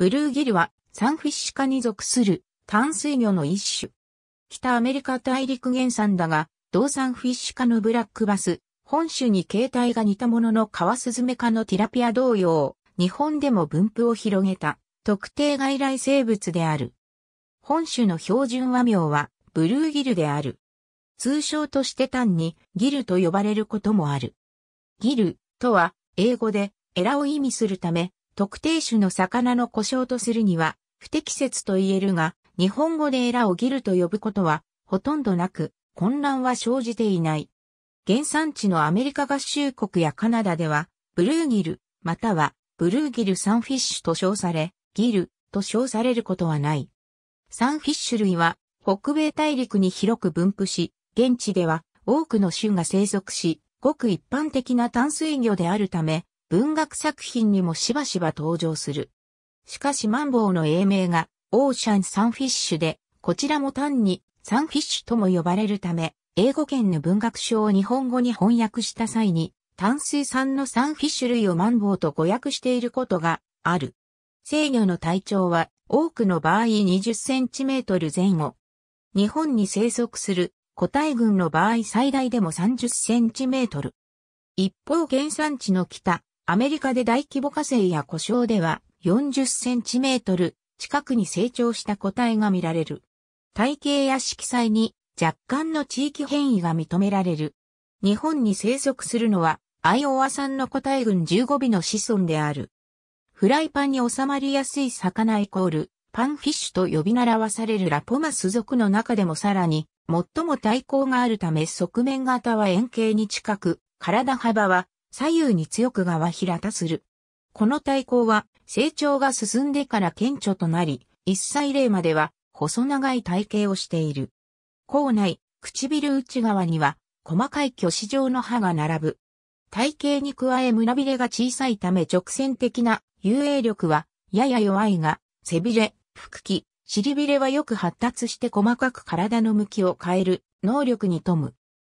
ブルーギルはサンフィッシュ科に属する淡水魚の一種。北アメリカ大陸原産だが、同産フィッシュ科のブラックバス、本種に形態が似たもののカワスズメ科のティラピア同様、日本でも分布を広げた特定外来生物である。本種の標準和名はブルーギルである。通称として単にギルと呼ばれることもある。ギルとは英語でエラを意味するため特定種の魚の故障とするには不適切と言えるが、日本語でエラをギルと呼ぶことはほとんどなく、混乱は生じていない。原産地のアメリカ合衆国やカナダでは、ブルーギル、またはブルーギルサンフィッシュと称され、ギルと称されることはない。サンフィッシュ類は北米大陸に広く分布し、現地では多くの種が生息し、ごく一般的な淡水魚であるため、文学作品にもしばしば登場する。しかしマンボウの英名がオーシャンサンフィッシュで、こちらも単にサンフィッシュとも呼ばれるため、英語圏の文学書を日本語に翻訳した際に、淡水産のサンフィッシュ類をマンボウと誤訳していることがある。制御の体長は多くの場合20センチメートル前後。日本に生息する個体群の場合最大でも30センチメートル。一方原産地の北、アメリカで大規模火星や故障では40センチメートル近くに成長した個体が見られる。体型や色彩に若干の地域変異が認められる。日本に生息するのはアイオワ産の個体群15尾の子孫である。フライパンに収まりやすい魚イコールパンフィッシュと呼び習わされるラポマス族の中でもさらに最も対抗があるため側面型は円形に近く、体幅は左右に強く側平たする。この体抗は成長が進んでから顕著となり、一歳例までは細長い体型をしている。口内、唇内側には細かい虚子状の歯が並ぶ。体型に加え胸びれが小さいため直線的な遊泳力はやや弱いが、背びれ、腹筋、尻びれはよく発達して細かく体の向きを変える能力に富む。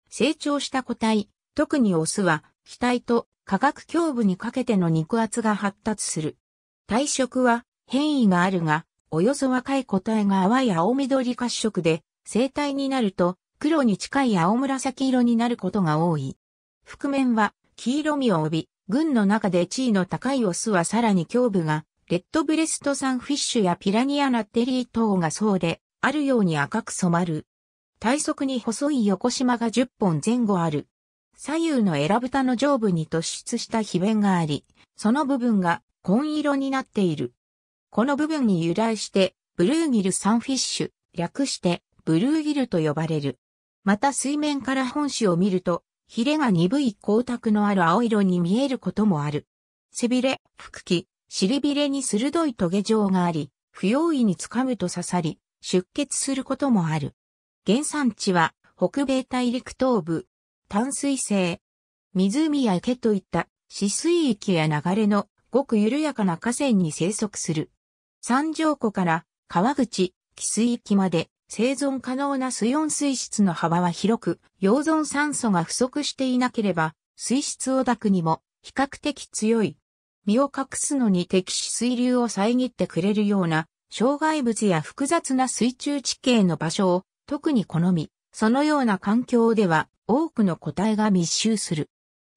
成長した個体、特にオスは気体と化学胸部にかけての肉厚が発達する。体色は変異があるが、およそ若い個体が淡い青緑褐色で、生体になると黒に近い青紫色になることが多い。覆面は黄色みを帯び、群の中で地位の高いオスはさらに胸部が、レッドブレストサンフィッシュやピラニアナッテリー等がそうで、あるように赤く染まる。体側に細い横縞が10本前後ある。左右のエラ蓋の上部に突出した皮弁があり、その部分が紺色になっている。この部分に由来して、ブルーギルサンフィッシュ、略してブルーギルと呼ばれる。また水面から本種を見ると、ヒレが鈍い光沢のある青色に見えることもある。背びれ、腹気、尻びれに鋭い棘状があり、不用意につかむと刺さり、出血することもある。原産地は北米大陸東部、淡水性。湖や池といった死水域や流れのごく緩やかな河川に生息する。三条湖から川口、汽水域まで生存可能な水温水質の幅は広く、溶存酸素が不足していなければ、水質を抱くにも比較的強い。身を隠すのに適し水流を遮ってくれるような障害物や複雑な水中地形の場所を特に好み、そのような環境では多くの個体が密集する。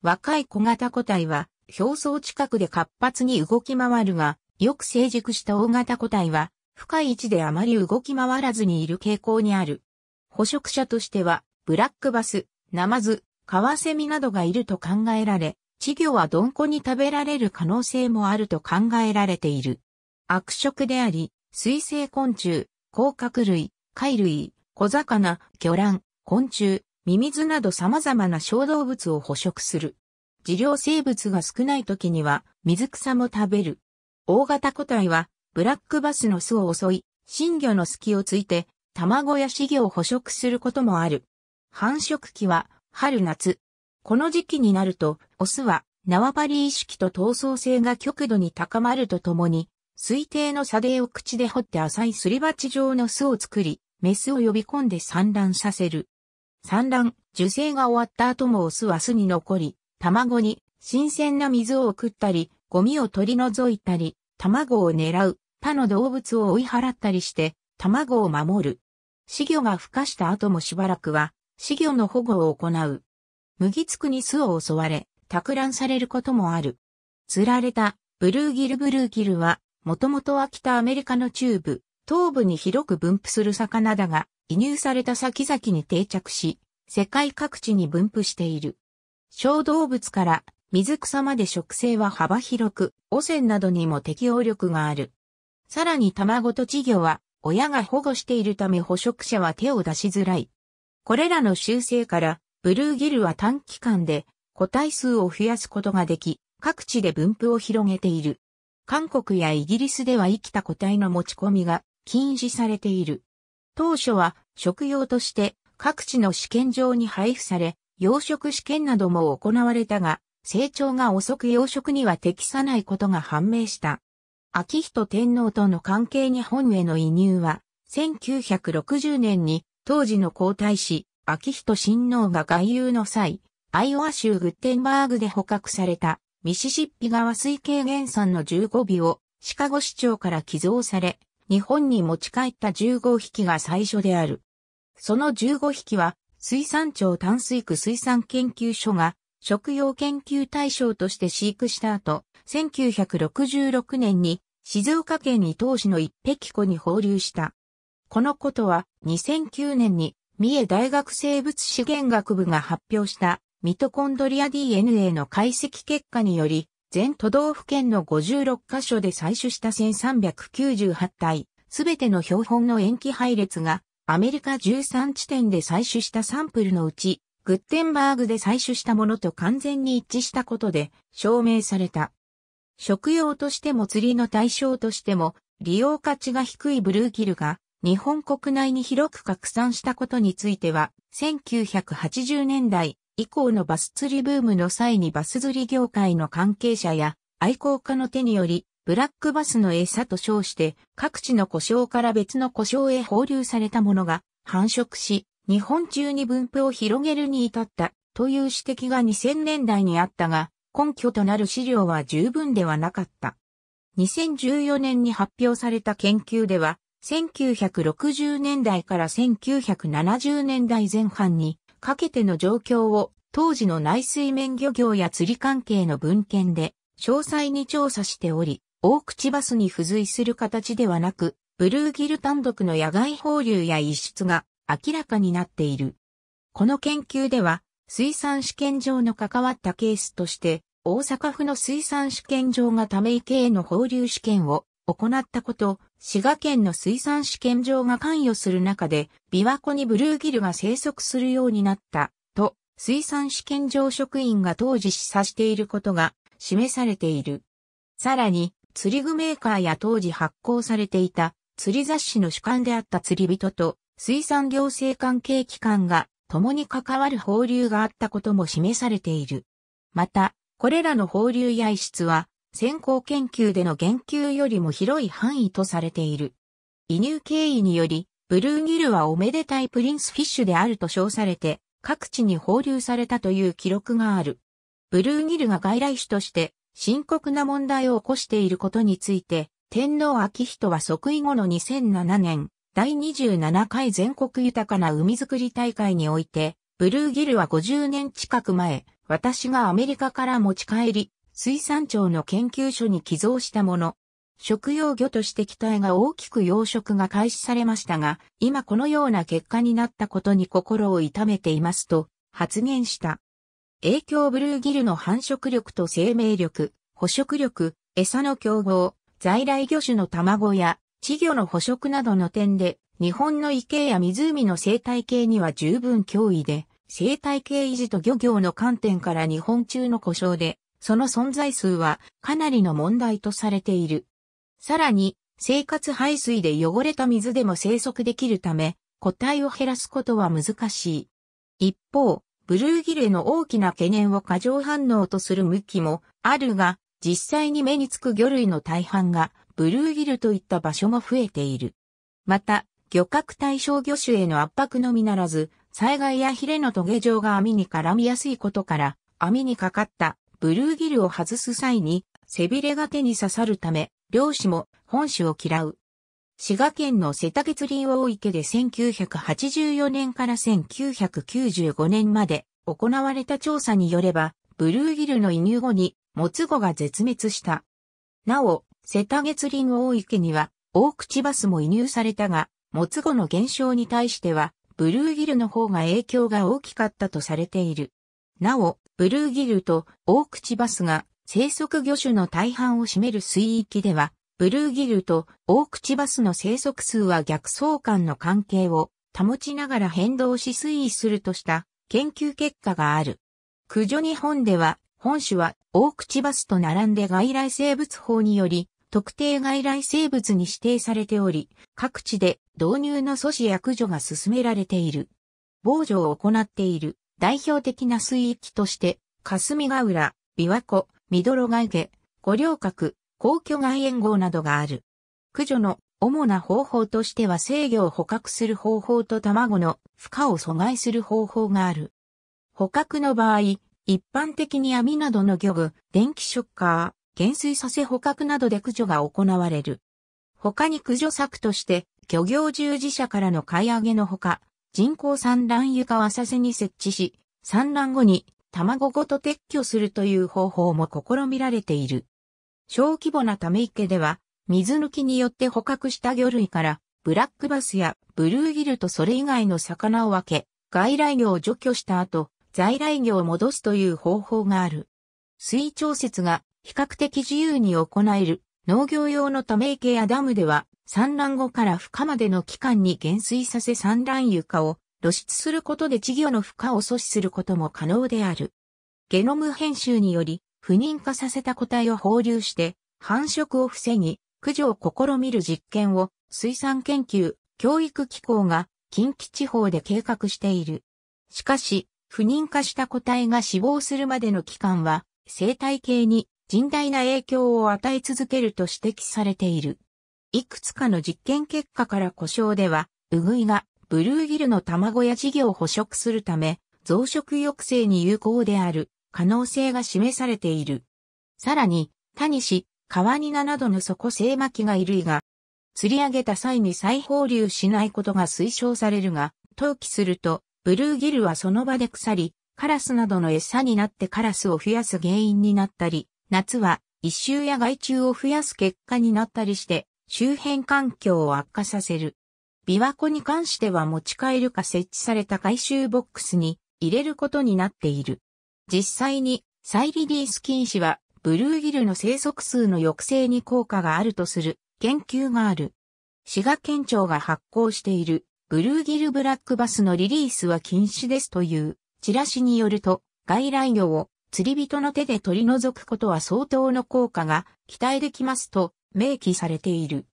若い小型個体は表層近くで活発に動き回るが、よく成熟した大型個体は深い位置であまり動き回らずにいる傾向にある。捕食者としては、ブラックバス、ナマズ、カワセミなどがいると考えられ、稚魚はドンコに食べられる可能性もあると考えられている。悪食であり、水生昆虫、甲殻類、貝類、小魚、魚卵、昆虫、ミミズなど様々な小動物を捕食する。治療生物が少ない時には水草も食べる。大型個体はブラックバスの巣を襲い、新魚の隙をついて卵や死魚を捕食することもある。繁殖期は春夏。この時期になると、オスは縄張り意識と闘争性が極度に高まるとともに、推定の砂泥を口で掘って浅いすり鉢状の巣を作り、メスを呼び込んで産卵させる。産卵、受精が終わった後もオスは巣に残り、卵に新鮮な水を送ったり、ゴミを取り除いたり、卵を狙う、他の動物を追い払ったりして、卵を守る。死魚が孵化した後もしばらくは、死魚の保護を行う。麦つくに巣を襲われ、托卵されることもある。釣られた、ブルーギルブルーギルは、もともとは北アメリカの中部、東部に広く分布する魚だが、移入された先々に定着し、世界各地に分布している。小動物から水草まで植生は幅広く、汚染などにも適応力がある。さらに卵と稚魚は、親が保護しているため捕食者は手を出しづらい。これらの習性から、ブルーギルは短期間で個体数を増やすことができ、各地で分布を広げている。韓国やイギリスでは生きた個体の持ち込みが禁止されている。当初は食用として各地の試験場に配布され、養殖試験なども行われたが、成長が遅く養殖には適さないことが判明した。秋人天皇との関係日本への移入は、1960年に当時の皇太子、秋人親王が外遊の際、アイオワ州グッテンバーグで捕獲されたミシシッピ川水系原産の15尾をシカゴ市長から寄贈され、日本に持ち帰った15匹が最初である。その15匹は、水産庁淡水区水産研究所が、食用研究対象として飼育した後、1966年に静岡県伊東市の一匹湖に放流した。このことは2009年に三重大学生物資源学部が発表したミトコンドリア DNA の解析結果により全都道府県の56カ所で採取した1398体、すべての標本の延期配列が、アメリカ13地点で採取したサンプルのうち、グッテンバーグで採取したものと完全に一致したことで証明された。食用としても釣りの対象としても、利用価値が低いブルーキルが日本国内に広く拡散したことについては、1980年代、以降のバス釣りブームの際にバス釣り業界の関係者や愛好家の手により、ブラックバスの餌と称して各地の故障から別の故障へ放流されたものが繁殖し、日本中に分布を広げるに至ったという指摘が2000年代にあったが、根拠となる資料は十分ではなかった。2014年に発表された研究では、1960年代から1970年代前半にかけての状況を当時の内水面漁業や釣り関係の文献で詳細に調査しており、大口バスに付随する形ではなく、ブルーギル単独の野外放流や輸出が明らかになっている。この研究では、水産試験場の関わったケースとして、大阪府の水産試験場がため池への放流試験を行ったこと、滋賀県の水産試験場が関与する中で、琵琶湖にブルーギルが生息するようになった、と、水産試験場職員が当時示唆していることが示されている。さらに、釣り具メーカーや当時発行されていた釣り雑誌の主観であった釣り人と水産行政関係機関が共に関わる放流があったことも示されている。また、これらの放流や遺質は先行研究での言及よりも広い範囲とされている。移入経緯により、ブルーギルはおめでたいプリンスフィッシュであると称されて、各地に放流されたという記録がある。ブルーギルが外来種として深刻な問題を起こしていることについて、天皇昭人は即位後の2007年、第27回全国豊かな海づくり大会において、ブルーギルは50年近く前、私がアメリカから持ち帰り、水産庁の研究所に寄贈したもの。食用魚として期待が大きく養殖が開始されましたが、今このような結果になったことに心を痛めていますと発言した。影響ブルーギルの繁殖力と生命力、捕食力、餌の競合、在来魚種の卵や稚魚の捕食などの点で、日本の池や湖の生態系には十分脅威で、生態系維持と漁業の観点から日本中の故障で、その存在数はかなりの問題とされている。さらに、生活排水で汚れた水でも生息できるため、個体を減らすことは難しい。一方、ブルーギルの大きな懸念を過剰反応とする向きもあるが、実際に目につく魚類の大半がブルーギルといった場所も増えている。また、漁獲対象魚種への圧迫のみならず、災害やヒレのトゲ状が網に絡みやすいことから、網にかかったブルーギルを外す際に、背びれが手に刺さるため、漁師も本種を嫌う。滋賀県の瀬竹釣り大池で1984年から1995年まで行われた調査によれば、ブルーギルの移入後に、モツゴが絶滅した。なお、瀬田月林大池には、大口バスも移入されたが、モツゴの減少に対しては、ブルーギルの方が影響が大きかったとされている。なお、ブルーギルと大口バスが生息魚種の大半を占める水域では、ブルーギルと大口バスの生息数は逆相関の関係を保ちながら変動し推移するとした研究結果がある。駆除日本では、本種は大口バスと並んで外来生物法により特定外来生物に指定されており、各地で導入の阻止や駆除が進められている。防除を行っている。代表的な水域として、霞ヶ浦、琵琶湖、ミドロヶ毛、五稜郭、皇居外縁号などがある。駆除の主な方法としては制御を捕獲する方法と卵の孵化を阻害する方法がある。捕獲の場合、一般的に網などの漁具、電気ショッカー、減衰させ捕獲などで駆除が行われる。他に駆除策として、漁業従事者からの買い上げのほか、人工産卵床浅瀬に設置し、産卵後に卵ごと撤去するという方法も試みられている。小規模なため池では、水抜きによって捕獲した魚類から、ブラックバスやブルーギルとそれ以外の魚を分け、外来魚を除去した後、在来魚を戻すという方法がある。水調節が比較的自由に行える農業用のため池やダムでは産卵後から孵化までの期間に減衰させ産卵床を露出することで稚魚の孵化を阻止することも可能である。ゲノム編集により、不妊化させた個体を放流して、繁殖を防ぎ、駆除を試みる実験を水産研究、教育機構が近畿地方で計画している。しかし、不妊化した個体が死亡するまでの期間は、生態系に甚大な影響を与え続けると指摘されている。いくつかの実験結果から故障では、ウグイがブルーギルの卵や稚魚を捕食するため、増殖抑制に有効である可能性が示されている。さらに、タニシ、カワニナなどの底性巻る。類が、釣り上げた際に再放流しないことが推奨されるが、投棄すると、ブルーギルはその場で腐り、カラスなどの餌になってカラスを増やす原因になったり、夏は一周や害虫を増やす結果になったりして、周辺環境を悪化させる。琵琶湖に関しては持ち帰るか設置された回収ボックスに入れることになっている。実際に再リリース禁止はブルーギルの生息数の抑制に効果があるとする研究がある。滋賀県庁が発行しているブルーギルブラックバスのリリースは禁止ですというチラシによると外来魚を釣り人の手で取り除くことは相当の効果が期待できますと明記されている。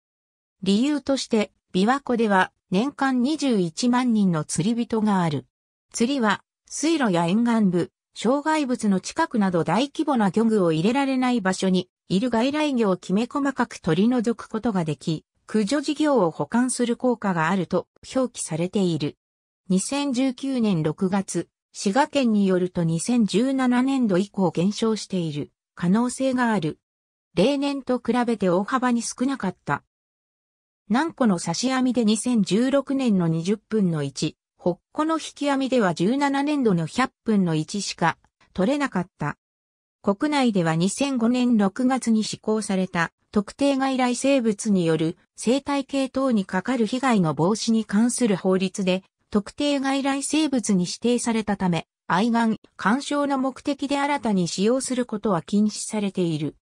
理由として、琵琶湖では年間21万人の釣り人がある。釣りは水路や沿岸部、障害物の近くなど大規模な漁具を入れられない場所にいる外来魚をきめ細かく取り除くことができ、駆除事業を補完する効果があると表記されている。2019年6月、滋賀県によると2017年度以降減少している可能性がある例年と比べて大幅に少なかった。南湖の差し網で2016年の20分の1、北湖の引き網では17年度の100分の1しか取れなかった。国内では2005年6月に施行された特定外来生物による生態系等にかかる被害の防止に関する法律で特定外来生物に指定されたため、愛玩、干渉の目的で新たに使用することは禁止されている。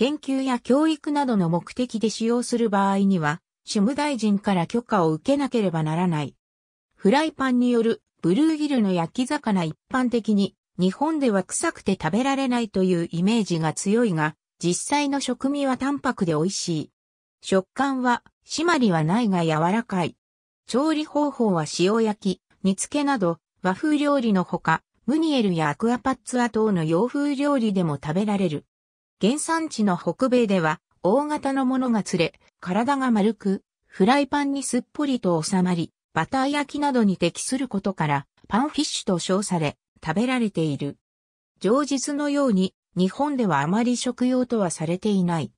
研究や教育などの目的で使用する場合には、主務大臣から許可を受けなければならない。フライパンによるブルーギルの焼き魚一般的に日本では臭くて食べられないというイメージが強いが、実際の食味は淡白で美味しい。食感は、締まりはないが柔らかい。調理方法は塩焼き、煮付けなど和風料理のほか、ムニエルやアクアパッツァ等の洋風料理でも食べられる。原産地の北米では、大型のものが釣れ、体が丸く、フライパンにすっぽりと収まり、バター焼きなどに適することから、パンフィッシュと称され、食べられている。常日のように、日本ではあまり食用とはされていない。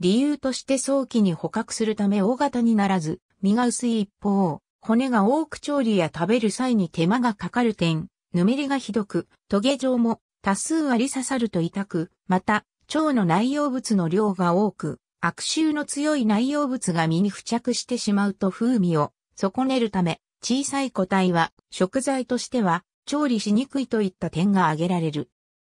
理由として早期に捕獲するため大型にならず、身が薄い一方、骨が多く調理や食べる際に手間がかかる点、ぬめりがひどく、トゲ状も多数あり刺さると痛く、また、腸の内容物の量が多く、悪臭の強い内容物が身に付着してしまうと風味を損ねるため、小さい個体は食材としては調理しにくいといった点が挙げられる。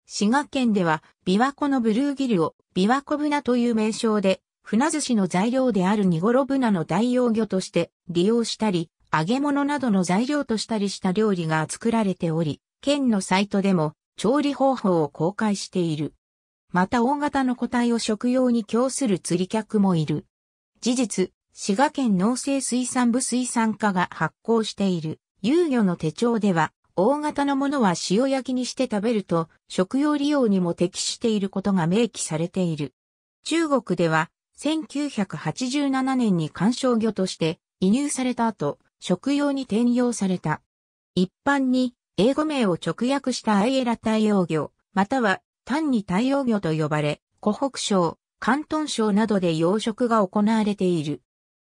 滋賀県では、琵琶湖のブルーギルを琵琶湖船という名称で、船寿司の材料であるニゴロブナの代用魚として利用したり、揚げ物などの材料としたりした料理が作られており、県のサイトでも調理方法を公開している。また大型の個体を食用に供する釣り客もいる。事実、滋賀県農政水産部水産課が発行している遊魚の手帳では、大型のものは塩焼きにして食べると食用利用にも適していることが明記されている。中国では1987年に観賞魚として移入された後、食用に転用された。一般に英語名を直訳したアイエラ対応魚、または単に太陽魚と呼ばれ、湖北省、広東省などで養殖が行われている。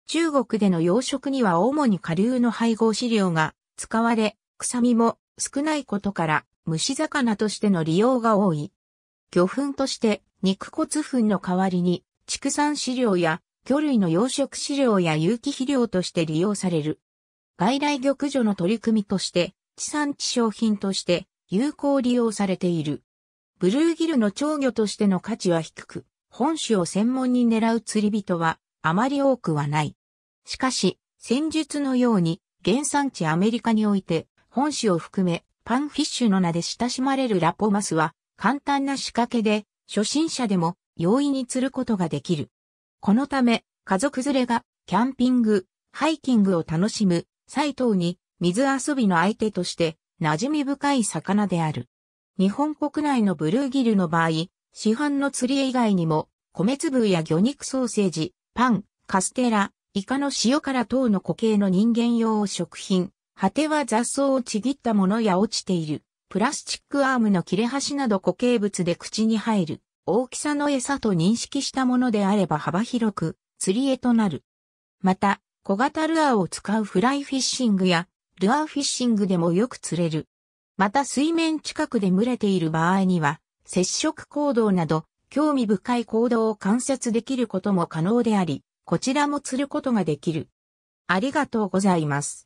中国での養殖には主に下流の配合飼料が使われ、臭みも少ないことから虫魚としての利用が多い。魚粉として肉骨粉の代わりに畜産飼料や魚類の養殖飼料や有機肥料として利用される。外来玉女除の取り組みとして、地産地消品として有効利用されている。ブルーギルの長魚としての価値は低く、本種を専門に狙う釣り人はあまり多くはない。しかし、戦術のように原産地アメリカにおいて本種を含めパンフィッシュの名で親しまれるラポマスは簡単な仕掛けで初心者でも容易に釣ることができる。このため家族連れがキャンピング、ハイキングを楽しむサイトに水遊びの相手として馴染み深い魚である。日本国内のブルーギルの場合、市販の釣り以外にも、米粒や魚肉ソーセージ、パン、カステラ、イカの塩辛等の固形の人間用食品、果ては雑草をちぎったものや落ちている、プラスチックアームの切れ端など固形物で口に入る、大きさの餌と認識したものであれば幅広く、釣り絵となる。また、小型ルアーを使うフライフィッシングや、ルアーフィッシングでもよく釣れる。また水面近くで群れている場合には、接触行動など、興味深い行動を観察できることも可能であり、こちらも釣ることができる。ありがとうございます。